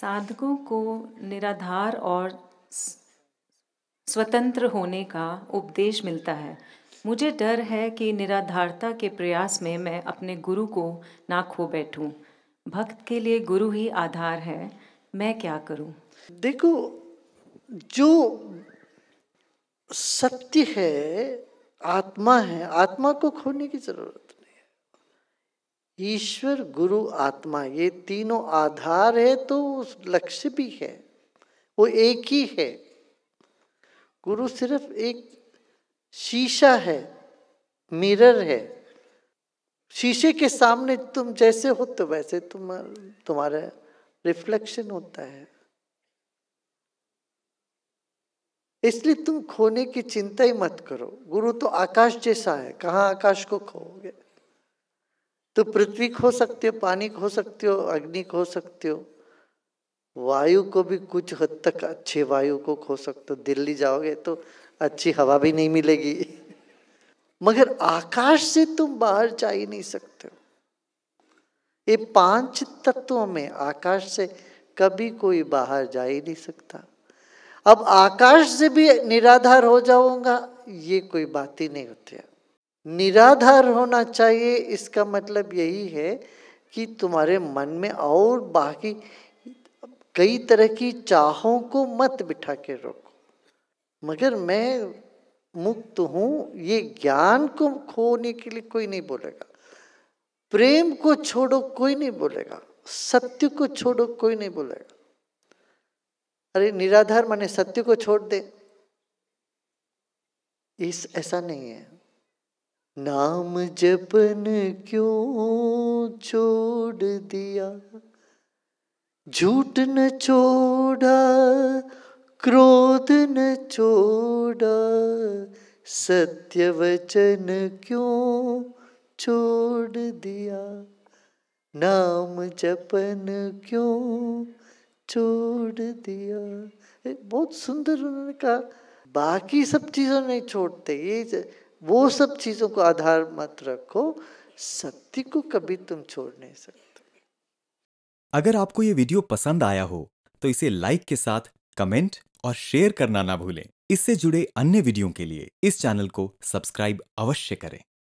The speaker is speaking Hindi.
साधकों को निराधार और स्वतंत्र होने का उपदेश मिलता है मुझे डर है कि निराधारता के प्रयास में मैं अपने गुरु को ना खो बैठूं। भक्त के लिए गुरु ही आधार है मैं क्या करूं? देखो जो सत्य है आत्मा है आत्मा को खोने की जरूरत ईश्वर गुरु आत्मा ये तीनों आधार है तो उस लक्ष्य भी है वो एक ही है गुरु सिर्फ एक शीशा है मिरर है शीशे के सामने तुम जैसे हो तो वैसे तुम तुम्हारा रिफ्लेक्शन होता है इसलिए तुम खोने की चिंता ही मत करो गुरु तो आकाश जैसा है कहाँ आकाश को खोओगे तो पृथ्वी खो सकते हो पानी खो सकते हो अग्नि खो सकते हो वायु को भी कुछ हद तक अच्छे वायु को खो सकते हो दिल्ली जाओगे तो अच्छी हवा भी नहीं मिलेगी मगर आकाश से तुम बाहर जा ही नहीं सकते हो ये पांच तत्वों में आकाश से कभी कोई बाहर जा ही नहीं सकता अब आकाश से भी निराधार हो जाऊंगा ये कोई बात ही नहीं होती है निराधार होना चाहिए इसका मतलब यही है कि तुम्हारे मन में और बाकी कई तरह की चाहों को मत बिठा के रोको मगर मैं मुक्त हूँ ये ज्ञान को खोने के लिए कोई नहीं बोलेगा प्रेम को छोड़ो कोई नहीं बोलेगा सत्य को छोड़ो कोई नहीं बोलेगा अरे निराधार माने सत्य को छोड़ दे इस ऐसा नहीं है नाम जपन क्यों छोड़ दिया झूठ न छोड़ा क्रोध न छोड़ा सत्य वचन क्यों छोड़ दिया नाम जपन क्यों छोड़ दिया बहुत सुंदर उन्होंने कहा बाकी सब चीज़ों नहीं छोड़ते ये वो सब चीज़ों को आधार मत रखो शक्ति को कभी तुम छोड़ नहीं सकते अगर आपको ये वीडियो पसंद आया हो तो इसे लाइक के साथ कमेंट और शेयर करना ना भूलें इससे जुड़े अन्य वीडियो के लिए इस चैनल को सब्सक्राइब अवश्य करें